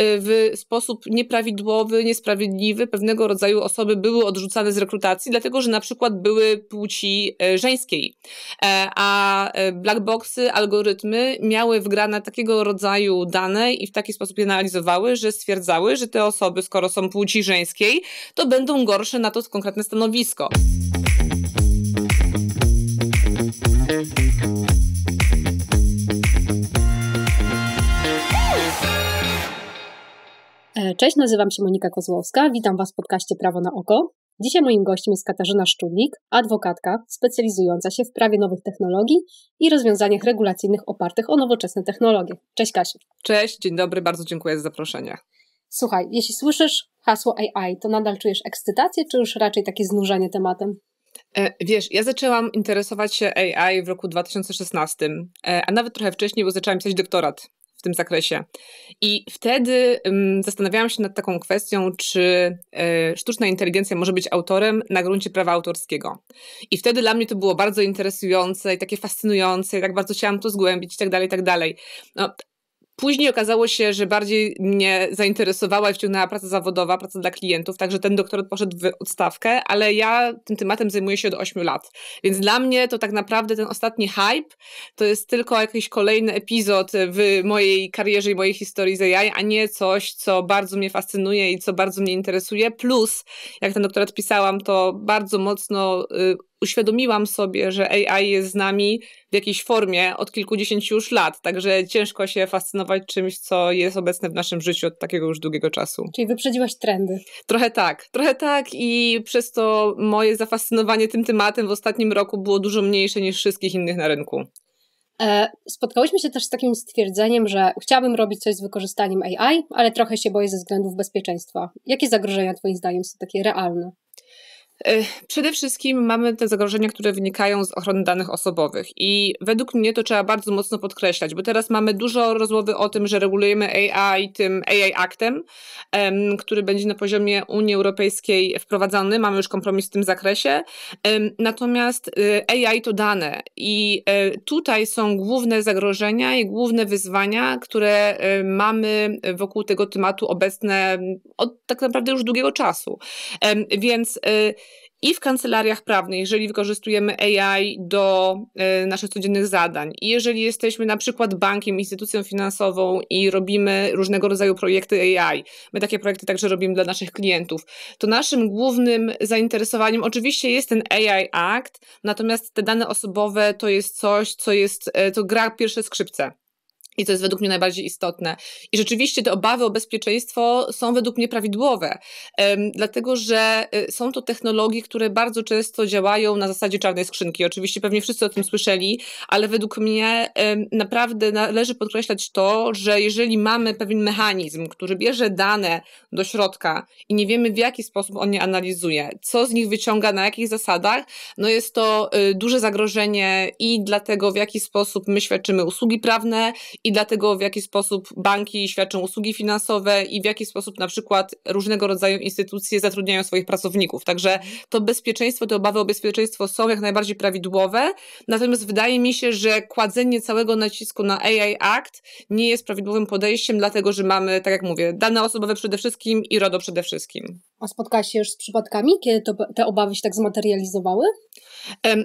Y, w sposób nieprawidłowy, niesprawiedliwy pewnego rodzaju osoby były odrzucane z rekrutacji, dlatego że na przykład były płci y, żeńskiej. E, a e, blackboxy, algorytmy miały wgrane takiego rodzaju dane i w taki sposób je analizowały, że stwierdzały, że te osoby, skoro są płci żeńskiej, to będą gorsze na to konkretne stanowisko. E, cześć, nazywam się Monika Kozłowska, witam Was w podcaście Prawo na Oko. Dzisiaj moim gościem jest Katarzyna Szczulik, adwokatka specjalizująca się w prawie nowych technologii i rozwiązaniach regulacyjnych opartych o nowoczesne technologie. Cześć Kasiu. Cześć, dzień dobry, bardzo dziękuję za zaproszenie. Słuchaj, jeśli słyszysz hasło AI, to nadal czujesz ekscytację, czy już raczej takie znużenie tematem? E, wiesz, ja zaczęłam interesować się AI w roku 2016, e, a nawet trochę wcześniej, bo zaczęłam pisać doktorat tym zakresie. I wtedy zastanawiałam się nad taką kwestią, czy e, sztuczna inteligencja może być autorem na gruncie prawa autorskiego. I wtedy dla mnie to było bardzo interesujące i takie fascynujące, i tak bardzo chciałam to zgłębić i tak dalej, i tak dalej. No, Później okazało się, że bardziej mnie zainteresowała i wciągnęła praca zawodowa, praca dla klientów, także ten doktorat poszedł w odstawkę, ale ja tym tematem zajmuję się od 8 lat. Więc dla mnie to tak naprawdę ten ostatni hype to jest tylko jakiś kolejny epizod w mojej karierze i mojej historii z AI, a nie coś, co bardzo mnie fascynuje i co bardzo mnie interesuje. Plus, jak ten doktorat pisałam, to bardzo mocno y, uświadomiłam sobie, że AI jest z nami w jakiejś formie od kilkudziesięciu już lat, także ciężko się fascynować czymś, co jest obecne w naszym życiu od takiego już długiego czasu. Czyli wyprzedziłaś trendy. Trochę tak, trochę tak i przez to moje zafascynowanie tym tematem w ostatnim roku było dużo mniejsze niż wszystkich innych na rynku. E, spotkałyśmy się też z takim stwierdzeniem, że chciałabym robić coś z wykorzystaniem AI, ale trochę się boję ze względów bezpieczeństwa. Jakie zagrożenia Twoim zdaniem są takie realne? E, przede wszystkim mamy te zagrożenia, które wynikają z ochrony danych osobowych i według mnie to trzeba bardzo mocno podkreślać, bo teraz mamy dużo rozmowy o tym, że regulujemy AI tym AI aktem, który będzie na poziomie Unii Europejskiej wprowadzany. Mamy już kompromis w tym zakresie. Natomiast e, AI to dane i e, tutaj są główne zagrożenia i główne wyzwania, które mamy wokół tego tematu obecne od tak naprawdę już długiego czasu. Więc i w kancelariach prawnych, jeżeli wykorzystujemy AI do e, naszych codziennych zadań, i jeżeli jesteśmy na przykład bankiem, instytucją finansową i robimy różnego rodzaju projekty AI, my takie projekty także robimy dla naszych klientów, to naszym głównym zainteresowaniem oczywiście jest ten AI Act, natomiast te dane osobowe to jest coś, co jest, e, co gra pierwsze skrzypce. I to jest według mnie najbardziej istotne. I rzeczywiście te obawy o bezpieczeństwo są według mnie prawidłowe, dlatego że y, są to technologie, które bardzo często działają na zasadzie czarnej skrzynki. Oczywiście pewnie wszyscy o tym słyszeli, ale według mnie naprawdę należy podkreślać to, że jeżeli mamy pewien mechanizm, który bierze dane do środka i nie wiemy w jaki sposób on je analizuje, co z nich wyciąga, na jakich zasadach, no jest to y, duże zagrożenie i dlatego w jaki sposób my świadczymy usługi prawne, i dlatego w jaki sposób banki świadczą usługi finansowe i w jaki sposób na przykład różnego rodzaju instytucje zatrudniają swoich pracowników. Także to bezpieczeństwo, te obawy o bezpieczeństwo są jak najbardziej prawidłowe, natomiast wydaje mi się, że kładzenie całego nacisku na AI Act nie jest prawidłowym podejściem, dlatego że mamy, tak jak mówię, dane osobowe przede wszystkim i RODO przede wszystkim. A spotkałaś się już z przypadkami, kiedy to, te obawy się tak zmaterializowały?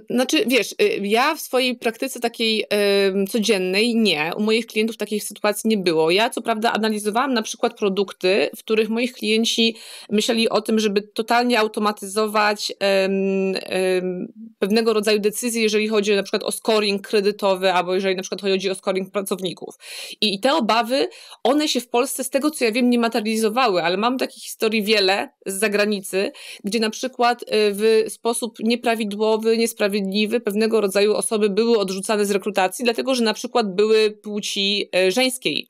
Znaczy, wiesz, y, ja w swojej praktyce takiej codziennej nie. U moich klientów takich sytuacji nie było. Ja, co prawda, analizowałam na przykład produkty, w których moich klienci myśleli o tym, żeby totalnie automatyzować pewnego rodzaju decyzje, jeżeli chodzi na przykład o scoring kredytowy, albo jeżeli na przykład chodzi o scoring pracowników. I, i te obawy, one się w Polsce, z tego co ja wiem, nie materializowały, ale mam takich historii wiele z zagranicy, gdzie na przykład y, w sposób nieprawidłowy, niesprawiedliwy pewnego rodzaju osoby były odrzucane z rekrutacji, dlatego że na przykład były płci y, żeńskiej.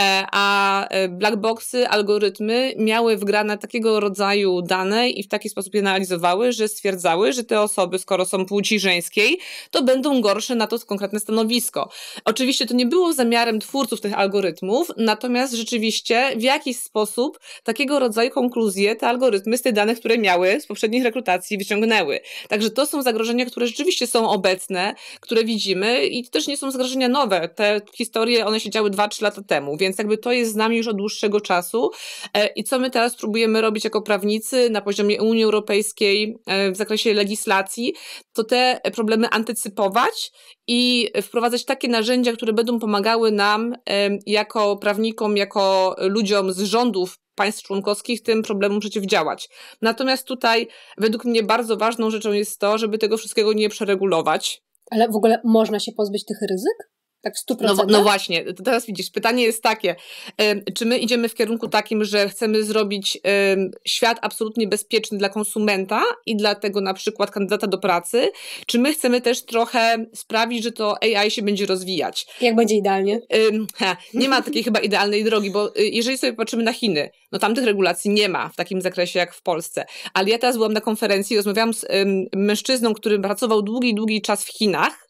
E, a e, blackboxy, algorytmy miały wgrane takiego rodzaju dane i w taki sposób je analizowały, że stwierdzały, że te osoby, skoro są płci żeńskiej, to będą gorsze na to konkretne stanowisko. Oczywiście to nie było zamiarem twórców tych algorytmów, natomiast rzeczywiście w jakiś sposób takiego rodzaju konkluzje te algorytmy z tych danych, które miały z poprzednich rekrutacji, wyciągnęły. Także to są zagrożenia, które rzeczywiście są obecne, które widzimy i to też nie są zagrożenia nowe. Te historie, one się działy 2-3 lata temu, więc jakby to jest z nami już od dłuższego czasu e, i co my teraz próbujemy robić jako prawnicy na poziomie Unii Europejskiej e, w zakresie legislacji, to te problemy antycypować i wprowadzać takie narzędzia, które będą pomagały nam jako prawnikom, jako ludziom z rządów państw członkowskich tym problemom przeciwdziałać. Natomiast tutaj według mnie bardzo ważną rzeczą jest to, żeby tego wszystkiego nie przeregulować. Ale w ogóle można się pozbyć tych ryzyk? Tak, 100%. No, no właśnie, teraz widzisz, pytanie jest takie, czy my idziemy w kierunku takim, że chcemy zrobić świat absolutnie bezpieczny dla konsumenta i dla tego na przykład kandydata do pracy, czy my chcemy też trochę sprawić, że to AI się będzie rozwijać? Jak będzie idealnie? Nie ma takiej chyba idealnej drogi, bo y, jeżeli sobie patrzymy na Chiny, no tamtych regulacji nie ma w takim zakresie jak w Polsce, ale ja teraz byłam na konferencji i rozmawiałam z mężczyzną, który pracował długi, długi czas w Chinach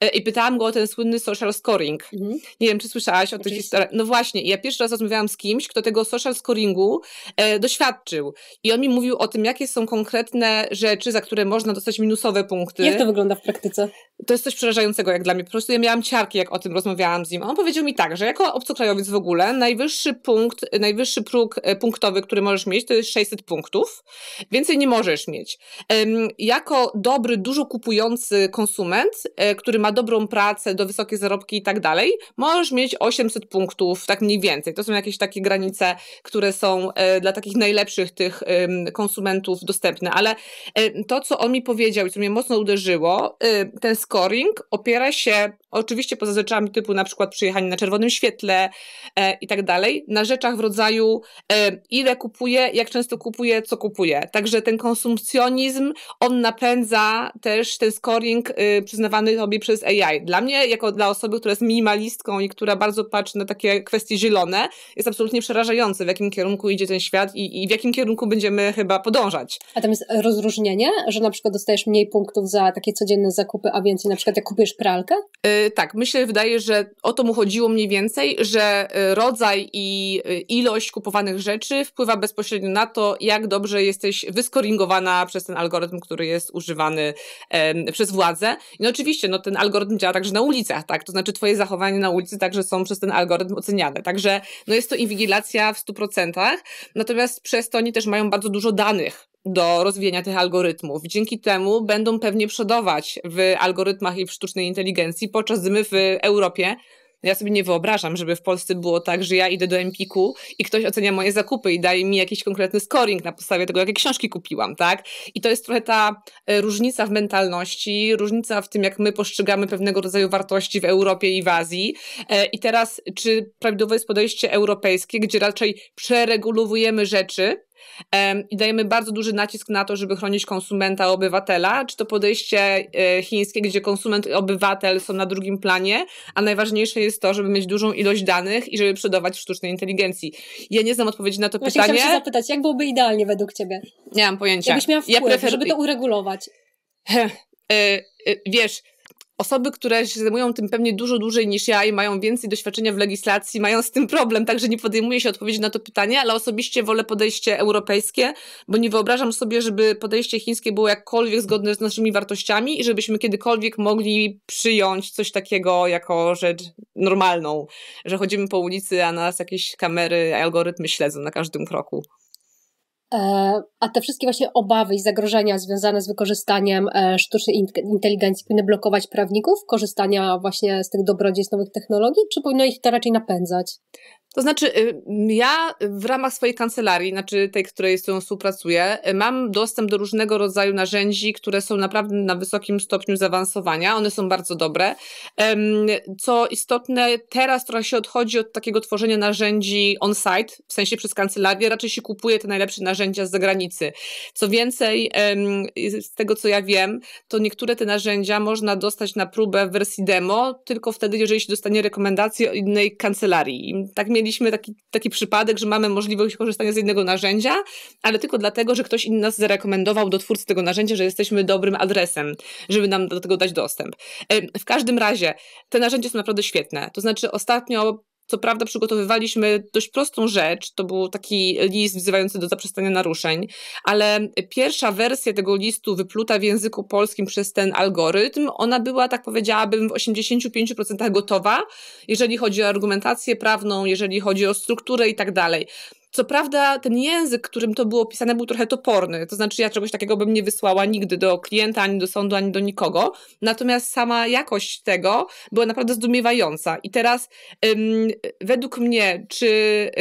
E, i pytałam go o ten słynny social scoring. Mhm. Nie wiem, czy słyszałaś o tych historii. No właśnie, ja pierwszy raz rozmawiałam z kimś, kto tego social scoringu e, doświadczył. I on mi mówił o tym, jakie są konkretne rzeczy, za które można dostać minusowe punkty. Jak to wygląda w praktyce? to jest coś przerażającego jak dla mnie. Po prostu ja miałam ciarki, jak o tym rozmawiałam z nim. On powiedział mi tak, że jako obcokrajowiec w ogóle najwyższy punkt, najwyższy próg e, punktowy, który możesz mieć, to jest 600 punktów. Więcej nie możesz mieć. Jako dobry, dużo kupujący konsument, e, który ma dobrą pracę, do wysokie zarobki i tak dalej, możesz mieć 800 punktów, tak mniej więcej. To są jakieś takie granice, które są e, dla takich najlepszych tych konsumentów dostępne. Ale to, co on mi powiedział i co mnie mocno uderzyło, ten scoring opiera się oczywiście poza rzeczami typu na przykład przyjechanie na czerwonym świetle e, i tak dalej, na rzeczach w rodzaju e, ile kupuje, jak często kupuje, co kupuje. Także ten konsumpcjonizm, on napędza też ten scoring e, przyznawany sobie przez AI. Dla mnie, jako dla osoby, która jest minimalistką i która bardzo patrzy na takie kwestie zielone, jest absolutnie przerażający, w jakim kierunku idzie ten świat i, i w jakim kierunku będziemy chyba podążać. A tam jest rozróżnienie, że na przykład dostajesz mniej punktów za takie codzienne zakupy, a więcej na przykład jak kupujesz pralkę? Yy, tak, myślę, wydaje, że o to mu chodziło mniej więcej, że y, rodzaj i y, ilość kupowanych rzeczy wpływa bezpośrednio na to, jak dobrze jesteś wyskoringowana przez ten algorytm, który jest używany yy, przez władzę. I no oczywiście, no ten algorytm działa także na ulicach, tak? To znaczy twoje zachowania na ulicy także są przez ten algorytm oceniane. Także no jest to inwigilacja w 100%, natomiast przez to oni też mają bardzo dużo danych do rozwijania tych algorytmów. Dzięki temu będą pewnie przodować w algorytmach i w sztucznej inteligencji, podczas gdy my w Europie ja sobie nie wyobrażam, żeby w Polsce było tak, że ja idę do Empiku i ktoś ocenia moje zakupy i daje mi jakiś konkretny scoring na podstawie tego, jakie książki kupiłam, tak? I to jest trochę ta e, różnica w mentalności, różnica w tym, jak my postrzegamy pewnego rodzaju wartości w Europie i w Azji. E, I teraz, czy prawidłowe jest podejście europejskie, gdzie raczej przeregulowujemy rzeczy, i dajemy bardzo duży nacisk na to, żeby chronić konsumenta, obywatela, czy to podejście e, chińskie, gdzie konsument i obywatel są na drugim planie, a najważniejsze jest to, żeby mieć dużą ilość danych i żeby przodować w sztucznej inteligencji. Ja nie znam odpowiedzi na to Właśnie pytanie. Chciałam się zapytać, jak byłoby idealnie według Ciebie? Nie mam pojęcia. Jakbyś miała wpływ, ja prefer... żeby to uregulować. E, e, wiesz, osoby, które się zajmują tym pewnie dużo dłużej niż ja i mają więcej doświadczenia w legislacji, mają z tym problem, także nie podejmuję się odpowiedzi na to pytanie, ale osobiście wolę podejście europejskie, bo nie wyobrażam sobie, żeby podejście chińskie było jakkolwiek zgodne z naszymi wartościami i żebyśmy kiedykolwiek mogli przyjąć coś takiego jako rzecz normalną, że chodzimy po ulicy, a nas jakieś kamery, algorytmy śledzą na każdym kroku. E, a te wszystkie właśnie obawy i zagrożenia związane z wykorzystaniem e, sztucznej inteligencji powinny blokować prawników korzystania właśnie z tych dobrodziejstw nowych technologii, czy powinno ich to raczej napędzać? To znaczy, y, ja w ramach swojej kancelarii, znaczy tej, której z którą współpracuję, y, mam dostęp do różnego rodzaju narzędzi, które są naprawdę na wysokim stopniu zaawansowania. One są bardzo dobre. Co istotne, teraz trochę się odchodzi od takiego tworzenia narzędzi on-site, w sensie przez kancelarię, raczej się kupuje te najlepsze narzędzia z zagranicy. Co więcej, z tego co ja wiem, to niektóre te narzędzia można dostać na próbę w wersji demo, tylko wtedy, jeżeli się dostanie rekomendację innej kancelarii. Tak mnie mieliśmy taki, taki przypadek, że mamy możliwość korzystania z jednego narzędzia, ale tylko dlatego, że ktoś inny nas zarekomendował do twórcy tego narzędzia, że jesteśmy dobrym adresem, żeby nam do tego dać dostęp. E, w każdym razie te narzędzia są naprawdę świetne. To znaczy, ostatnio co prawda przygotowywaliśmy dość prostą rzecz, to był taki list wzywający do zaprzestania naruszeń, ale pierwsza wersja tego listu wypluta w języku polskim przez ten algorytm, ona była, tak powiedziałabym, w 85% gotowa, jeżeli chodzi o argumentację prawną, jeżeli chodzi o strukturę i tak dalej. Co prawda ten język, którym to było pisane, był trochę toporny, to znaczy ja czegoś takiego bym nie wysłała nigdy do klienta, ani do sądu, ani do nikogo, natomiast sama jakość tego była naprawdę zdumiewająca. I teraz ym, według mnie, czy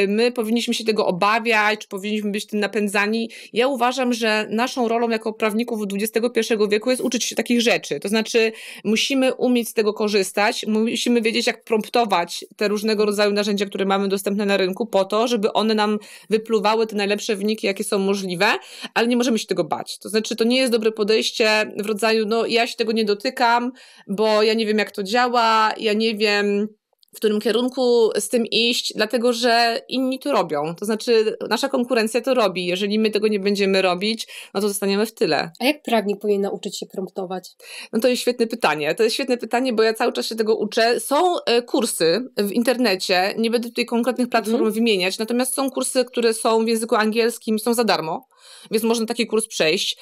my powinniśmy się tego obawiać, czy powinniśmy być tym napędzani? Ja uważam, że naszą rolą jako prawników XXI wieku jest uczyć się takich rzeczy, to znaczy musimy umieć z tego korzystać, musimy wiedzieć jak promptować te różnego rodzaju narzędzia, które mamy dostępne na rynku po to, żeby one nam wypluwały te najlepsze wyniki, jakie są możliwe, ale nie możemy się tego bać. To znaczy, to nie jest dobre podejście w rodzaju, no ja się tego nie dotykam, bo ja nie wiem, jak to działa, ja nie wiem, w którym kierunku z tym iść, dlatego że inni to robią. To znaczy, nasza konkurencja to robi. Jeżeli my tego nie będziemy robić, no to zostaniemy w tyle. A jak prawnik powinien nauczyć się promptować? No to jest świetne pytanie. To jest świetne pytanie, bo ja cały czas się tego uczę. Są e, kursy w internecie, nie będę tutaj konkretnych platform mm. wymieniać, natomiast są kursy, które są w języku angielskim, są za darmo więc można taki kurs przejść.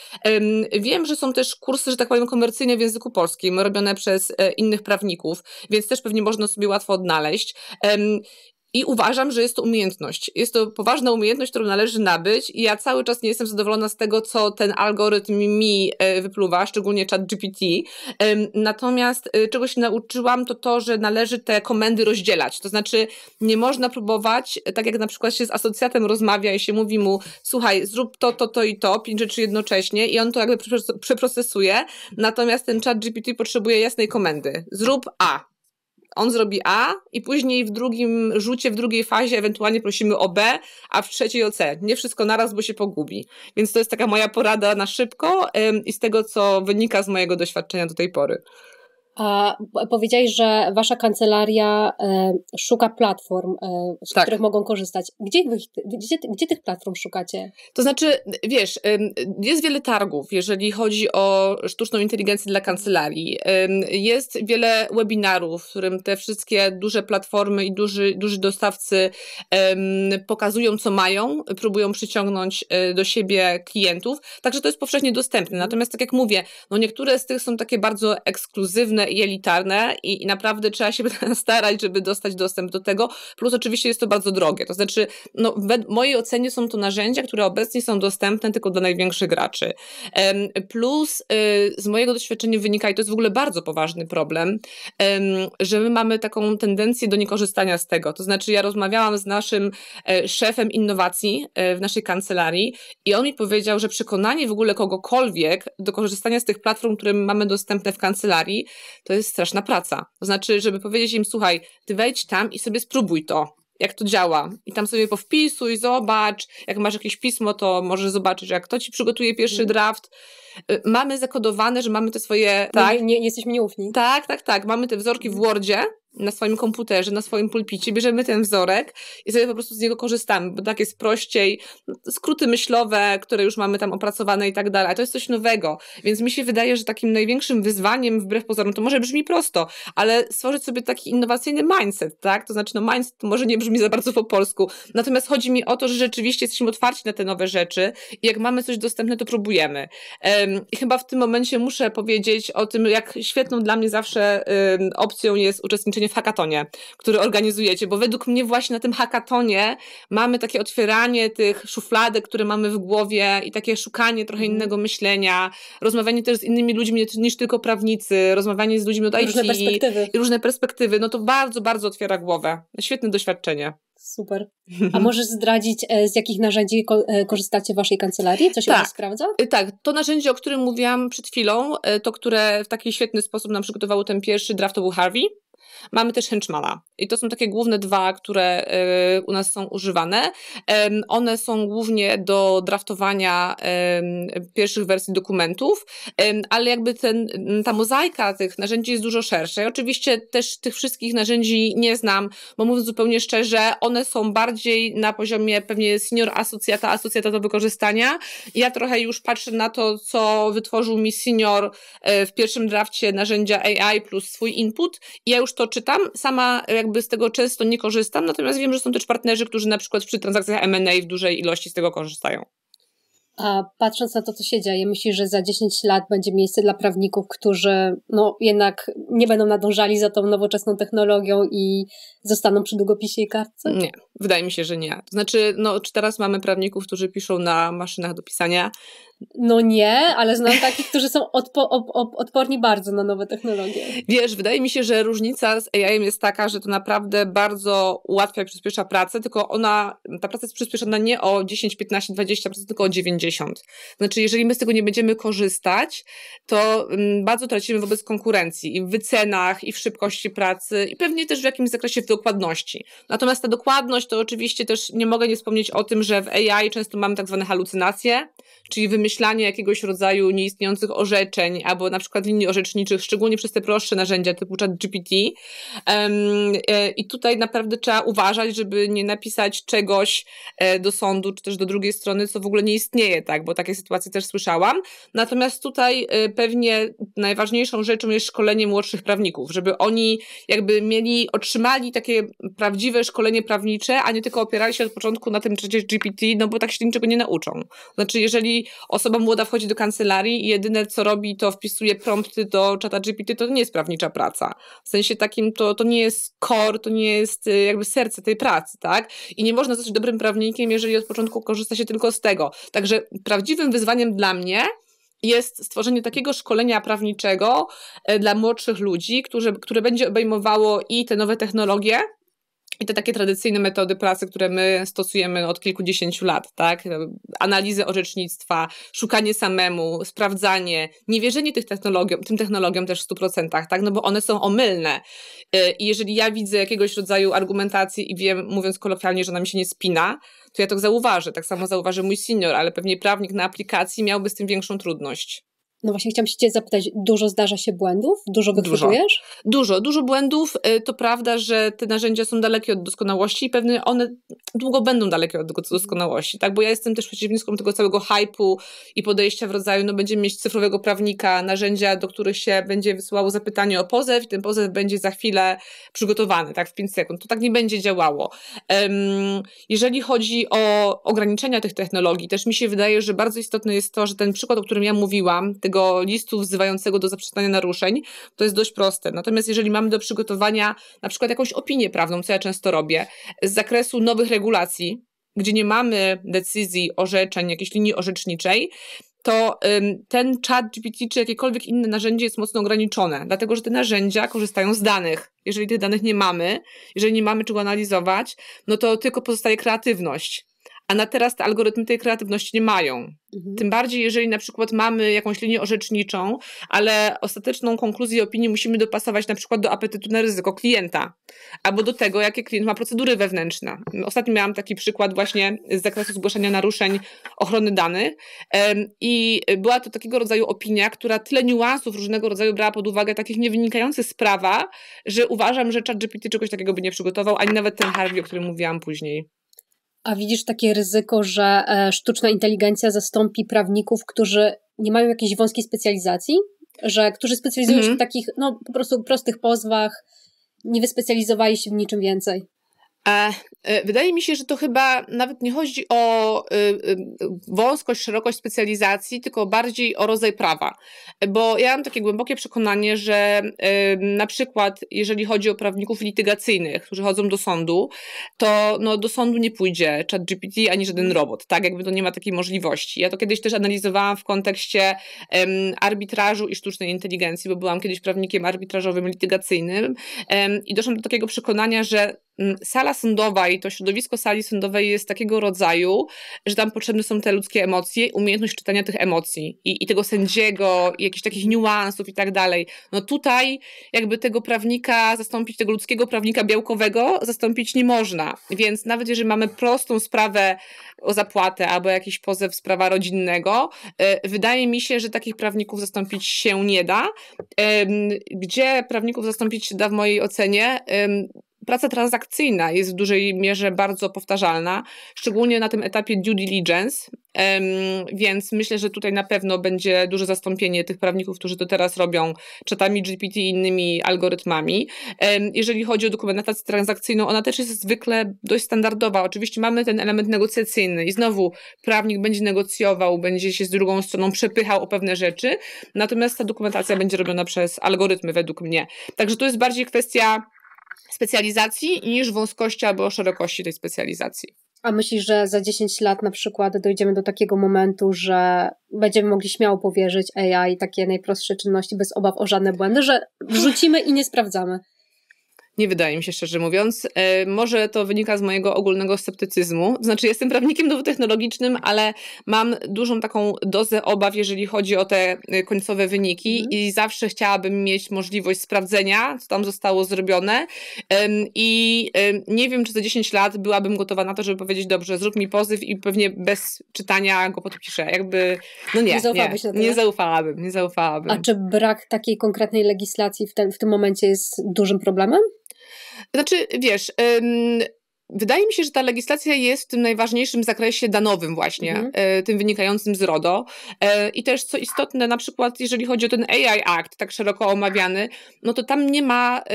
Wiem, że są też kursy, że tak powiem, komercyjne w języku polskim, robione przez e, innych prawników, więc też pewnie można sobie łatwo odnaleźć. I uważam, że jest to umiejętność. Jest to poważna umiejętność, którą należy nabyć, i ja cały czas nie jestem zadowolona z tego, co ten algorytm mi e, wypluwa, szczególnie chat GPT. Natomiast e, czego się nauczyłam, to to, że należy te komendy rozdzielać. To znaczy, nie można próbować, e, tak jak na przykład się z asocjatem rozmawia i się mówi mu, słuchaj, zrób to, to, to i to, pięć rzeczy jednocześnie, i on to jakby przeprocesuje. Natomiast ten chat GPT potrzebuje jasnej komendy. Zrób A on zrobi A i później w drugim rzucie, w drugiej fazie ewentualnie prosimy o B, a w trzeciej o C. Nie wszystko naraz, bo się pogubi. Więc to jest taka moja porada na szybko i z tego, co wynika z mojego doświadczenia do tej pory. A powiedziałeś, że wasza kancelaria e, szuka platform, e, z tak. których mogą korzystać. Gdzie, gdzie, gdzie tych platform szukacie? To znaczy, wiesz, jest wiele targów, jeżeli chodzi o sztuczną inteligencję dla kancelarii. Jest wiele webinarów, w którym te wszystkie duże platformy i duży, duży dostawcy pokazują, co mają, próbują przyciągnąć e, do siebie klientów. Także to jest powszechnie dostępne. Mhm. Natomiast, tak jak mówię, no niektóre z tych są takie bardzo ekskluzywne, jelitarne i, i naprawdę trzeba się starać, żeby dostać dostęp do tego. Plus oczywiście jest to bardzo drogie. To znaczy, no, w mojej ocenie są to narzędzia, które obecnie są dostępne tylko dla największych graczy. Plus y, z mojego doświadczenia wynika, i to jest w ogóle bardzo poważny problem, że my mamy taką tendencję do niekorzystania z tego. To znaczy, ja rozmawiałam z naszym e, szefem innowacji e, w naszej kancelarii i on mi powiedział, że przekonanie w ogóle kogokolwiek do korzystania z tych platform, które mamy dostępne w kancelarii, to jest straszna praca. To znaczy, żeby powiedzieć im, słuchaj, ty wejdź tam i sobie spróbuj to jak to działa. I tam sobie powpisuj, zobacz. Jak masz jakieś pismo, to możesz zobaczyć, jak to ci przygotuje pierwszy mm. draft. Y, mamy zakodowane, że mamy te swoje. Tak, nie, nie jesteśmy nieufni. Tak, tak, tak. Mamy te wzorki w mm. Wordzie, na swoim komputerze, na swoim pulpicie, bierzemy ten wzorek i sobie po prostu z niego korzystamy, bo tak jest prościej. Skróty myślowe, które już mamy tam opracowane i tak dalej. To jest coś nowego. Więc mi się wydaje, że takim największym wyzwaniem, wbrew pozorom, to może brzmi prosto, ale stworzyć sobie taki innowacyjny mindset, tak? To znaczy, no mindset może nie brzmi za bardzo po polsku. Natomiast chodzi mi o to, że rzeczywiście jesteśmy otwarci na te nowe rzeczy i jak mamy coś dostępne, to próbujemy. I chyba w tym momencie muszę powiedzieć o tym, jak świetną dla mnie zawsze opcją jest uczestniczenie w hakatonie, który organizujecie, bo według mnie właśnie na tym hakatonie mamy takie otwieranie tych szufladek, które mamy w głowie i takie szukanie trochę mhm. innego myślenia, rozmawianie też z innymi ludźmi niż tylko prawnicy, rozmawianie z ludźmi od IT różne perspektywy. i różne perspektywy, no to bardzo, bardzo otwiera głowę. Świetne doświadczenie. Super. A możesz zdradzić, e, z jakich narzędzi e, korzystacie w waszej kancelarii? Co tak. się tak. sprawdza? E, tak, to narzędzie, o którym mówiłam przed chwilą, to które w taki świetny sposób nam przygotowało ten pierwszy draft, to był Harvey. Mamy też henchmana. I to są takie główne dwa, które y, u nas są używane. One są głównie do draftowania pierwszych wersji dokumentów, ale jakby ten, ta mozaika tych narzędzi jest dużo szersza. I oczywiście też tych wszystkich narzędzi nie znam, bo mówiąc zupełnie szczerze, one są bardziej na poziomie pewnie senior asocjata, asocjata do wykorzystania. Ja trochę już patrzę na to, co wytworzył mi senior e, w pierwszym drafcie narzędzia AI plus swój input i ja już to czy czytam, sama jakby z tego często nie korzystam, natomiast wiem, że są też partnerzy, którzy na przykład przy transakcjach M&A w dużej ilości z tego korzystają. A patrząc na to, co się dzieje, myślisz, że za 10 lat będzie miejsce dla prawników, którzy no, jednak nie będą nadążali za tą nowoczesną technologią i zostaną przy długopisie i kartce? Nie, wydaje mi się, że nie. To znaczy, no, czy teraz mamy prawników, którzy piszą na maszynach do pisania, no nie, ale znam takich, którzy są odpo- op- op- odporni bardzo na nowe technologie. Wiesz, wydaje mi się, że różnica z AI jest taka, że to naprawdę bardzo ułatwia i przyspiesza pracę, tylko ona, ta praca jest przyspieszona nie o 10, 15, 20%, tylko o 90. Znaczy, jeżeli my z tego nie będziemy korzystać, to mm, bardzo tracimy wobec konkurencji i w wycenach, i w szybkości pracy, i pewnie też w jakimś zakresie w dokładności. Natomiast ta dokładność to oczywiście też nie mogę nie wspomnieć o tym, że w AI często mamy tak zwane halucynacje, czyli wymyślenie wymyślanie jakiegoś rodzaju nieistniejących orzeczeń, albo na przykład linii orzeczniczych, szczególnie przez te prostsze narzędzia typu chat GPT. E, I tutaj naprawdę trzeba uważać, żeby nie napisać czegoś e, do sądu, czy też do drugiej strony, co w ogóle nie istnieje, tak, bo takie sytuacje też słyszałam. Natomiast tutaj e, pewnie najważniejszą rzeczą jest szkolenie młodszych prawników, żeby oni jakby mieli, otrzymali takie prawdziwe szkolenie prawnicze, a nie tylko opierali się od początku na tym czacie GPT, no bo tak się niczego nie nauczą. Znaczy, jeżeli osoba młoda wchodzi do kancelarii i jedyne co robi, to wpisuje prompty do czata GPT, to nie jest prawnicza praca. W sensie takim to, to nie jest core, to nie jest y, jakby serce tej pracy, tak? I nie można zostać dobrym prawnikiem, jeżeli od początku korzysta się tylko z tego. Także prawdziwym wyzwaniem dla mnie jest stworzenie takiego szkolenia prawniczego e, dla młodszych ludzi, którzy, które będzie obejmowało i te nowe technologie, i te takie tradycyjne metody pracy, które my stosujemy od kilkudziesięciu lat, tak? Analizy orzecznictwa, szukanie samemu, sprawdzanie, niewierzenie tych technologiom, tym technologiom też w 100%, tak? No bo one są omylne. I jeżeli ja widzę jakiegoś rodzaju argumentacji i wiem, mówiąc kolokwialnie, że ona mi się nie spina, to ja to zauważę. Tak samo zauważy mój senior, ale pewnie prawnik na aplikacji miałby z tym większą trudność. No właśnie chciałam się Cię zapytać, dużo zdarza się błędów? Dużo wychwytujesz? Dużo, dużo, dużo błędów. Y, to prawda, że te narzędzia są dalekie od doskonałości i pewnie one długo będą dalekie od doskonałości, tak? Bo ja jestem też przeciwniczką tego całego hypu i podejścia w rodzaju, no będziemy mieć cyfrowego prawnika, narzędzia, do których się będzie wysyłało zapytanie o pozew i ten pozew będzie za chwilę przygotowany, tak? W 5 sekund. To tak nie będzie działało. jeżeli chodzi o ograniczenia tych technologii, też mi się wydaje, że bardzo istotne jest to, że ten przykład, o którym ja mówiłam, tego listu wzywającego do zaprzestania naruszeń, to jest dość proste. Natomiast jeżeli mamy do przygotowania na przykład jakąś opinię prawną, co ja często robię, z zakresu nowych regulacji, gdzie nie mamy decyzji, orzeczeń, jakiejś linii orzeczniczej, to ten chat GPT czy jakiekolwiek inne narzędzie jest mocno ograniczone, dlatego że te narzędzia korzystają z danych. Jeżeli tych danych nie mamy, jeżeli nie mamy czego analizować, no to tylko pozostaje kreatywność a na teraz te algorytmy tej kreatywności nie mają. Mhm. Tym bardziej, jeżeli na przykład mamy jakąś linię orzeczniczą, ale ostateczną konkluzję opinii musimy dopasować na przykład do apetytu na ryzyko klienta albo do tego, jakie klient ma procedury wewnętrzne. Ostatnio miałam taki przykład właśnie z zakresu zgłaszania naruszeń ochrony danych i była to takiego rodzaju opinia, która tyle niuansów różnego rodzaju brała pod uwagę, takich niewynikających z prawa, że uważam, że ChatGPT czegoś takiego by nie przygotował, ani nawet ten Harvey, o którym mówiłam później. A widzisz takie ryzyko, że e, sztuczna inteligencja zastąpi prawników, którzy nie mają jakiejś wąskiej specjalizacji, że którzy specjalizują się w mhm. takich no, po prostu prostych pozwach, nie wyspecjalizowali się w niczym więcej. E, wydaje mi się, że to chyba nawet nie chodzi o e, e, wąskość, szerokość specjalizacji, tylko bardziej o rodzaj prawa. Bo ja mam takie głębokie przekonanie, że na przykład jeżeli chodzi o prawników litygacyjnych, którzy chodzą do sądu, to no, do sądu nie pójdzie chat GPT ani żaden robot, tak? Jakby to nie ma takiej możliwości. Ja to kiedyś też analizowałam w kontekście arbitrażu i sztucznej inteligencji, bo byłam kiedyś prawnikiem arbitrażowym, litygacyjnym i doszłam do takiego przekonania, że sala sądowa i to środowisko sali sądowej jest takiego rodzaju, że tam potrzebne są te ludzkie emocje, umiejętność czytania tych emocji i, i tego sędziego, i jakichś takich niuansów i tak dalej. No tutaj jakby tego prawnika zastąpić, tego ludzkiego prawnika białkowego zastąpić nie można. Więc nawet jeżeli mamy prostą sprawę o zapłatę albo jakiś pozew sprawa rodzinnego, e, wydaje mi się, że takich prawników zastąpić się nie da. Gdzie prawników zastąpić się da w mojej ocenie? praca transakcyjna jest w dużej mierze bardzo powtarzalna, szczególnie na tym etapie due diligence, więc myślę, że tutaj na pewno będzie duże zastąpienie tych prawników, którzy to teraz robią czatami GPT i innymi algorytmami. Jeżeli chodzi o dokumentację transakcyjną, ona też jest zwykle dość standardowa. Oczywiście mamy ten element negocjacyjny i znowu prawnik będzie negocjował, będzie się z drugą stroną przepychał o pewne rzeczy, natomiast ta dokumentacja będzie robiona przez algorytmy według mnie. Także to jest bardziej kwestia specjalizacji niż wąskości albo szerokości tej specjalizacji. A myślisz, że za 10 lat na przykład dojdziemy do takiego momentu, że będziemy mogli śmiało powierzyć AI takie najprostsze czynności bez obaw o żadne błędy, że wrzucimy i nie sprawdzamy? Nie wydaje mi się, szczerze mówiąc. E, może to wynika z mojego ogólnego sceptycyzmu. Znaczy, jestem prawnikiem nowotechnologicznym, ale mam dużą taką dozę obaw, jeżeli chodzi o te e, końcowe wyniki mm. i zawsze chciałabym mieć możliwość sprawdzenia, co tam zostało zrobione. I nie wiem, czy za 10 lat byłabym gotowa na to, żeby powiedzieć, dobrze, zrób mi pozyw i pewnie bez czytania go podpiszę. Jakby, no nie, nie, zaufałabyś nie, nie zaufałabym, nie zaufałabym. A czy brak takiej konkretnej legislacji w, ten, w tym momencie jest dużym problemem? Znaczy, wiesz, Wydaje mi się, że ta legislacja jest w tym najważniejszym zakresie danowym właśnie, mm -hmm. tym wynikającym z RODO. E, I też co istotne, na przykład jeżeli chodzi o ten AI Act, tak szeroko omawiany, no to tam nie ma e,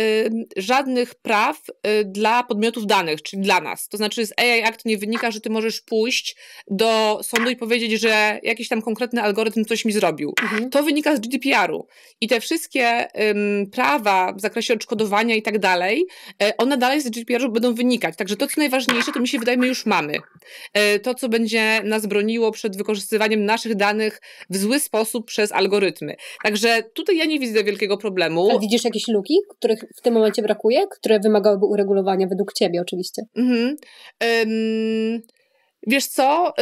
żadnych praw dla podmiotów danych, czyli dla nas. To znaczy z AI Act nie wynika, że ty możesz pójść do sądu i powiedzieć, że jakiś tam konkretny algorytm coś mi zrobił. Mm -hmm. To wynika z GDPR-u. I te wszystkie prawa w zakresie odszkodowania i tak dalej, one dalej z GDPR-u będą wynikać. Także to, co najważniejsze, to mi się wydaje, my już mamy. E, to, co będzie nas broniło przed wykorzystywaniem naszych danych w zły sposób przez algorytmy. Także tutaj ja nie widzę wielkiego problemu. A widzisz jakieś luki, których w tym momencie brakuje, które wymagałyby uregulowania według Ciebie oczywiście? Mhm. Um Wiesz co,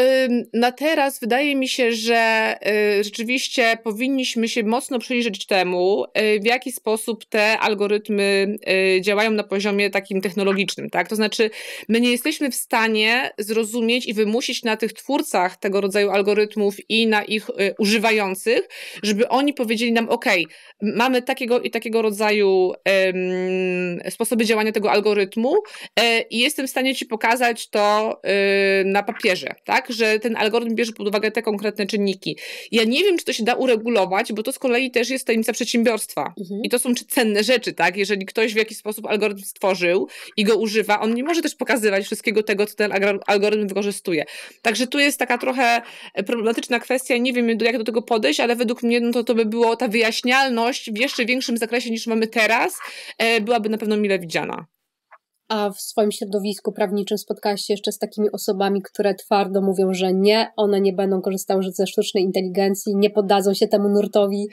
na teraz wydaje mi się, że y, rzeczywiście powinniśmy się mocno przyjrzeć temu, y, w jaki sposób te algorytmy y, działają na poziomie takim technologicznym, tak? To znaczy, my nie jesteśmy w stanie zrozumieć i wymusić na tych twórcach tego rodzaju algorytmów i na ich używających, żeby oni powiedzieli nam, ok, mamy takiego i takiego rodzaju sposoby działania tego algorytmu i jestem w stanie ci pokazać to na papierze, tak? Że ten algorytm bierze pod uwagę te konkretne czynniki. Ja nie wiem, czy to się da uregulować, bo to z kolei też jest tajemnica przedsiębiorstwa. Mhm. I to są cenne rzeczy, tak? Jeżeli ktoś w jakiś sposób algorytm stworzył i go używa, on nie może też pokazywać wszystkiego tego, co ten algorytm wykorzystuje. Także tu jest taka trochę problematyczna kwestia, nie wiem jak do tego podejść, ale według mnie no to, to by było ta wyjaśnialność w jeszcze większym zakresie niż mamy teraz, e, byłaby na pewno mile widziana a w swoim środowisku prawniczym spotkałaś się jeszcze z takimi osobami, które twardo mówią, że nie, one nie będą korzystały ze sztucznej inteligencji, nie poddadzą się temu nurtowi.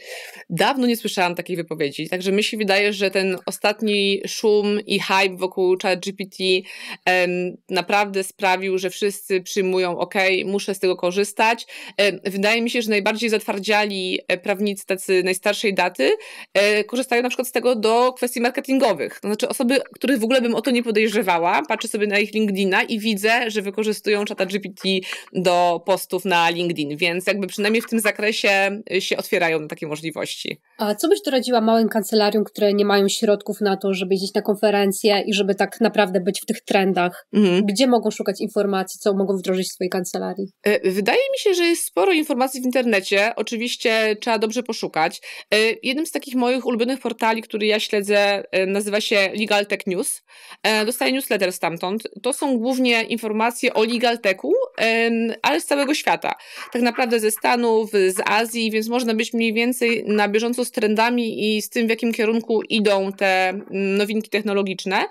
Dawno nie słyszałam takiej wypowiedzi, także mi się wydaje, że ten ostatni szum i hype wokół ChatGPT em, naprawdę sprawił, że wszyscy przyjmują, ok, muszę z tego korzystać. wydaje mi się, że najbardziej zatwardziali e, prawnicy tacy najstarszej daty e, korzystają na przykład z tego do kwestii marketingowych. To znaczy osoby, których w ogóle bym o to nie podejrzewała, patrzę sobie na ich LinkedIna i widzę, że wykorzystują czata GPT do postów na LinkedIn, więc jakby przynajmniej w tym zakresie y, się otwierają na takie możliwości. A co byś doradziła małym kancelariom, które nie mają środków na to, żeby jeździć na konferencje i żeby tak naprawdę być w tych trendach? Mhm. Gdzie mogą szukać informacji, co mogą wdrożyć w swojej kancelarii? Y, wydaje mi się, że jest sporo informacji w internecie. Oczywiście trzeba dobrze poszukać. Y, jednym z takich moich ulubionych portali, który ja śledzę, nazywa się Legal Tech News dostaję newsletter stamtąd. To są głównie informacje o Legaltechu, ale z całego świata. Tak naprawdę ze Stanów, z Azji, więc można być mniej więcej na bieżąco z trendami i z tym, w jakim kierunku idą te mm, nowinki technologiczne.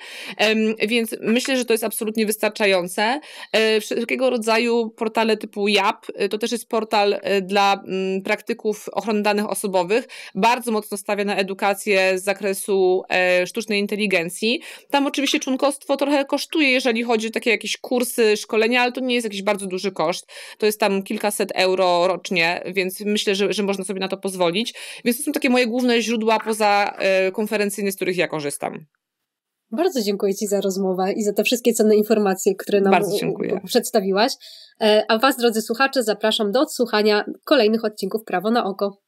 Więc myślę, że to jest absolutnie wystarczające. E, wszelkiego rodzaju portale typu Yap, e, to też jest portal e, dla mm, praktyków ochrony danych osobowych. Bardzo mocno stawia na edukację z zakresu sztucznej inteligencji. Tam oczywiście członkowie członkostwo trochę kosztuje, jeżeli chodzi o takie jakieś kursy, szkolenia, ale to nie jest jakiś bardzo duży koszt. To jest tam kilkaset euro rocznie, więc myślę, że, że można sobie na to pozwolić. Więc to są takie moje główne źródła poza e, konferencyjne, z których ja korzystam. Bardzo dziękuję Ci za rozmowę i za te wszystkie cenne informacje, które nam przedstawiłaś. E, a Was, drodzy słuchacze, zapraszam do odsłuchania kolejnych odcinków Prawo na Oko.